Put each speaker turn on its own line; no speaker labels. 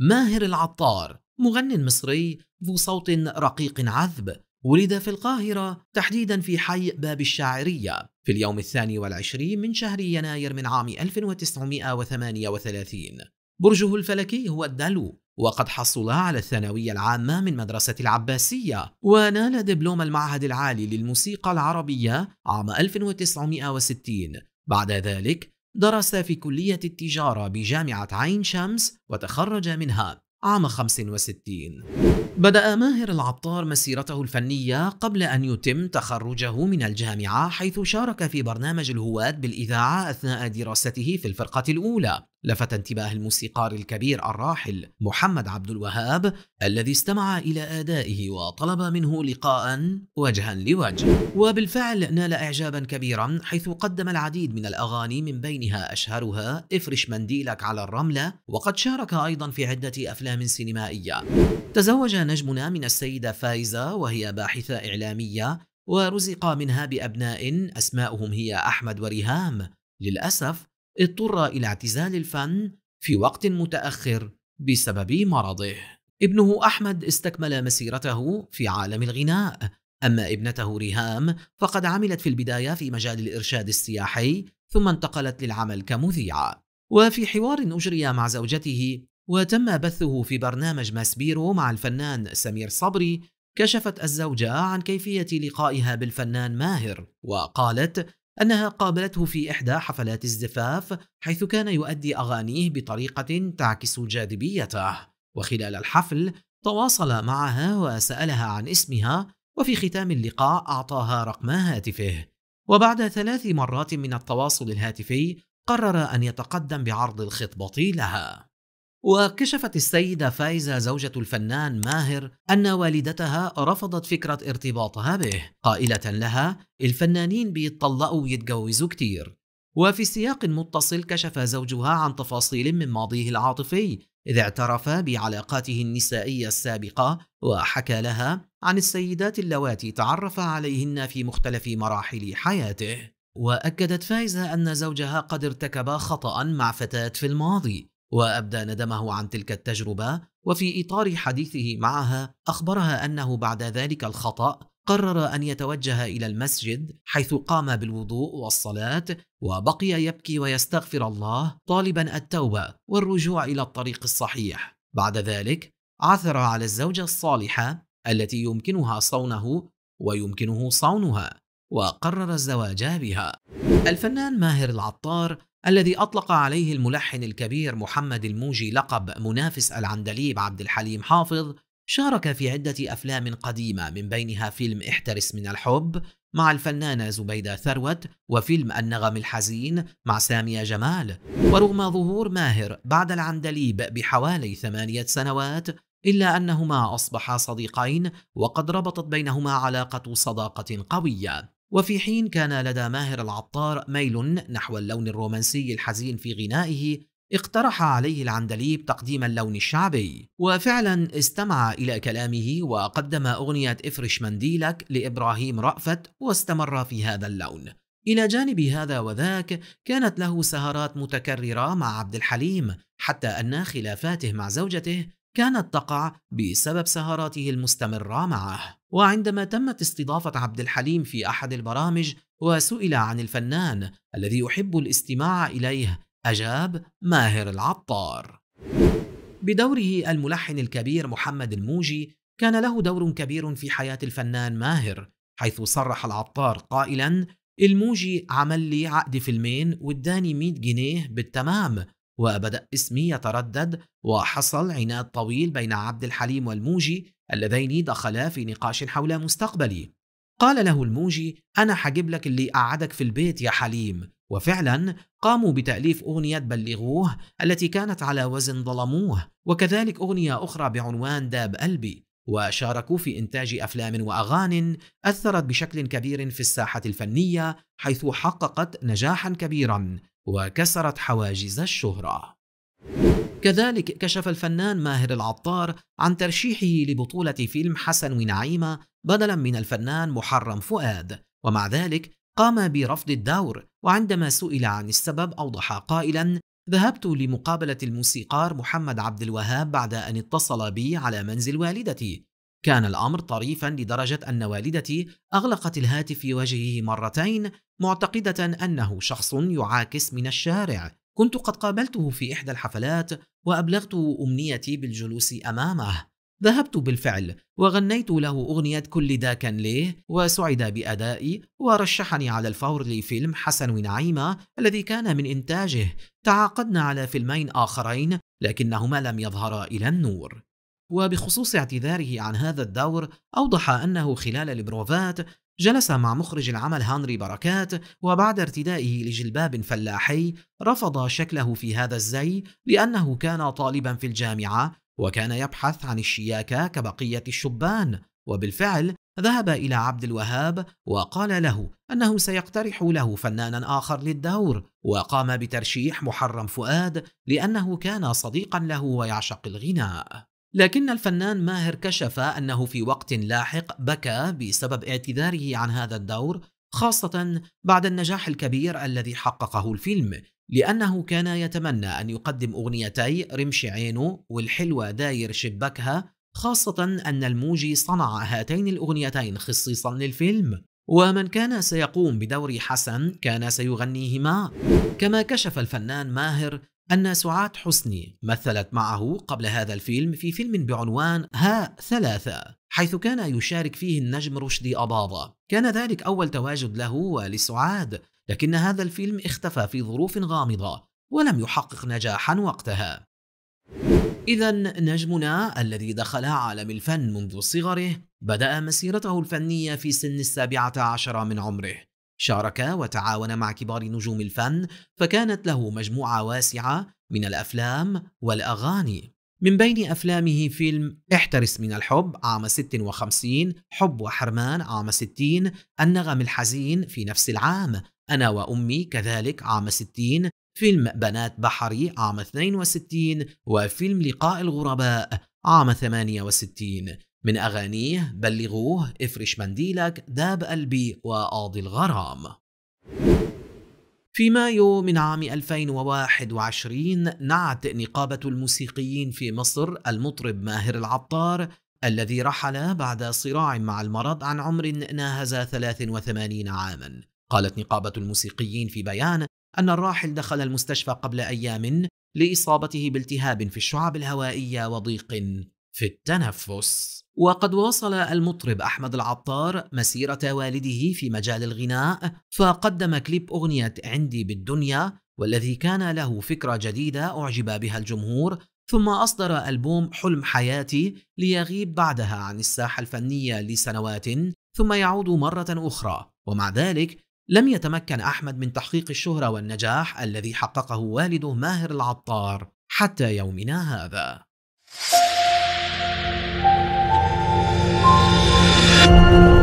ماهر العطار مغن مصري ذو صوت رقيق عذب ولد في القاهرة تحديدا في حي باب الشاعرية في اليوم الثاني والعشرين من شهر يناير من عام 1938 برجه الفلكي هو الدلو وقد حصل على الثانوية العامة من مدرسة العباسية ونال دبلوم المعهد العالي للموسيقى العربية عام 1960 بعد ذلك درس في كلية التجارة بجامعة عين شمس وتخرج منها عام 65 بدأ ماهر العطار مسيرته الفنية قبل أن يتم تخرجه من الجامعة حيث شارك في برنامج الهواة بالإذاعة أثناء دراسته في الفرقة الأولى لفت انتباه الموسيقار الكبير الراحل محمد عبد الوهاب الذي استمع إلى آدائه وطلب منه لقاء وجها لوجه وبالفعل نال إعجابا كبيرا حيث قدم العديد من الأغاني من بينها أشهرها افرش منديلك على الرملة وقد شارك أيضا في عدة أفلام سينمائية تزوج نجمنا من السيدة فايزة وهي باحثة إعلامية ورزق منها بأبناء أسماؤهم هي أحمد وريهام للأسف اضطر إلى اعتزال الفن في وقت متأخر بسبب مرضه. ابنه أحمد استكمل مسيرته في عالم الغناء، أما ابنته ريهام فقد عملت في البداية في مجال الإرشاد السياحي ثم انتقلت للعمل كمذيعة. وفي حوار أجري مع زوجته وتم بثه في برنامج ماسبيرو مع الفنان سمير صبري كشفت الزوجة عن كيفية لقائها بالفنان ماهر وقالت أنها قابلته في إحدى حفلات الزفاف حيث كان يؤدي أغانيه بطريقة تعكس جاذبيته وخلال الحفل تواصل معها وسألها عن اسمها وفي ختام اللقاء أعطاها رقم هاتفه وبعد ثلاث مرات من التواصل الهاتفي قرر أن يتقدم بعرض الخطبة لها وكشفت السيدة فايزة زوجة الفنان ماهر أن والدتها رفضت فكرة ارتباطها به قائلة لها الفنانين بيتطلقوا ويتجوزوا كتير وفي سياق متصل كشف زوجها عن تفاصيل من ماضيه العاطفي إذ اعترف بعلاقاته النسائية السابقة وحكى لها عن السيدات اللواتي تعرف عليهن في مختلف مراحل حياته وأكدت فايزة أن زوجها قد ارتكب خطأ مع فتاة في الماضي وابدى ندمه عن تلك التجربه وفي اطار حديثه معها اخبرها انه بعد ذلك الخطا قرر ان يتوجه الى المسجد حيث قام بالوضوء والصلاه وبقي يبكي ويستغفر الله طالبا التوبه والرجوع الى الطريق الصحيح بعد ذلك عثر على الزوجه الصالحه التي يمكنها صونه ويمكنه صونها وقرر الزواج بها الفنان ماهر العطار الذي أطلق عليه الملحن الكبير محمد الموجي لقب منافس العندليب عبد الحليم حافظ شارك في عدة أفلام قديمة من بينها فيلم احترس من الحب مع الفنانة زبيدة ثروت وفيلم النغم الحزين مع سامية جمال ورغم ظهور ماهر بعد العندليب بحوالي ثمانية سنوات إلا أنهما أصبحا صديقين وقد ربطت بينهما علاقة صداقة قوية وفي حين كان لدى ماهر العطار ميل نحو اللون الرومانسي الحزين في غنائه اقترح عليه العندليب تقديم اللون الشعبي وفعلا استمع إلى كلامه وقدم أغنية افرش منديلك لإبراهيم رأفت واستمر في هذا اللون إلى جانب هذا وذاك كانت له سهرات متكررة مع عبد الحليم حتى أن خلافاته مع زوجته كانت تقع بسبب سهراته المستمرة معه وعندما تمت استضافة عبد الحليم في أحد البرامج وسئل عن الفنان الذي يحب الاستماع إليه أجاب ماهر العطار بدوره الملحن الكبير محمد الموجي كان له دور كبير في حياة الفنان ماهر حيث صرح العطار قائلا الموجي عمل لي عقد فيلمين واداني 100 جنيه بالتمام وبدأ اسمي يتردد وحصل عناد طويل بين عبد الحليم والموجي اللذين دخلا في نقاش حول مستقبلي قال له الموجي أنا حجيب لك اللي قعدك في البيت يا حليم وفعلا قاموا بتأليف أغنية بلغوه التي كانت على وزن ظلموه وكذلك أغنية أخرى بعنوان داب قلبي وشاركوا في إنتاج أفلام وأغان أثرت بشكل كبير في الساحة الفنية حيث حققت نجاحا كبيرا وكسرت حواجز الشهرة كذلك كشف الفنان ماهر العطار عن ترشيحه لبطولة فيلم حسن ونعيمة بدلا من الفنان محرم فؤاد ومع ذلك قام برفض الدور وعندما سئل عن السبب أوضح قائلا ذهبت لمقابلة الموسيقار محمد عبد الوهاب بعد أن اتصل بي على منزل والدتي كان الأمر طريفا لدرجة أن والدتي أغلقت الهاتف في وجهه مرتين معتقدة أنه شخص يعاكس من الشارع كنت قد قابلته في إحدى الحفلات وأبلغته أمنيتي بالجلوس أمامه ذهبت بالفعل وغنيت له أغنية كل دا كان ليه وسعد بأدائي ورشحني على الفور لفيلم حسن ونعيمة الذي كان من إنتاجه تعاقدنا على فيلمين آخرين لكنهما لم يظهرا إلى النور وبخصوص اعتذاره عن هذا الدور أوضح أنه خلال البروفات جلس مع مخرج العمل هنري بركات وبعد ارتدائه لجلباب فلاحي رفض شكله في هذا الزي لأنه كان طالبا في الجامعة وكان يبحث عن الشياكة كبقية الشبان وبالفعل ذهب إلى عبد الوهاب وقال له أنه سيقترح له فنانا آخر للدور وقام بترشيح محرم فؤاد لأنه كان صديقا له ويعشق الغناء لكن الفنان ماهر كشف أنه في وقت لاحق بكى بسبب اعتذاره عن هذا الدور خاصة بعد النجاح الكبير الذي حققه الفيلم لأنه كان يتمنى أن يقدم أغنيتي رمش عينه والحلوة داير شباكها خاصة أن الموجي صنع هاتين الأغنيتين خصيصا للفيلم ومن كان سيقوم بدور حسن كان سيغنيهما كما كشف الفنان ماهر أن سعاد حسني مثلت معه قبل هذا الفيلم في فيلم بعنوان ها ثلاثة حيث كان يشارك فيه النجم رشدي أباضة كان ذلك أول تواجد له ولسعاد لكن هذا الفيلم اختفى في ظروف غامضة ولم يحقق نجاحا وقتها إذا نجمنا الذي دخل عالم الفن منذ صغره بدأ مسيرته الفنية في سن السابعة عشر من عمره شارك وتعاون مع كبار نجوم الفن فكانت له مجموعة واسعة من الأفلام والأغاني من بين أفلامه فيلم احترس من الحب عام 56 حب وحرمان عام 60 النغم الحزين في نفس العام أنا وأمي كذلك عام 60 فيلم بنات بحري عام 62 وفيلم لقاء الغرباء عام 68 من أغانيه بلغوه افرش منديلك داب قلبي وقاضي الغرام في مايو من عام 2021 نعت نقابة الموسيقيين في مصر المطرب ماهر العطار الذي رحل بعد صراع مع المرض عن عمر ناهز 83 عاما قالت نقابة الموسيقيين في بيان أن الراحل دخل المستشفى قبل أيام لإصابته بالتهاب في الشعب الهوائية وضيق في التنفس وقد واصل المطرب أحمد العطار مسيرة والده في مجال الغناء فقدم كليب أغنية عندي بالدنيا والذي كان له فكرة جديدة أعجب بها الجمهور ثم أصدر ألبوم حلم حياتي ليغيب بعدها عن الساحة الفنية لسنوات ثم يعود مرة أخرى ومع ذلك لم يتمكن أحمد من تحقيق الشهرة والنجاح الذي حققه والده ماهر العطار حتى يومنا هذا Thank you.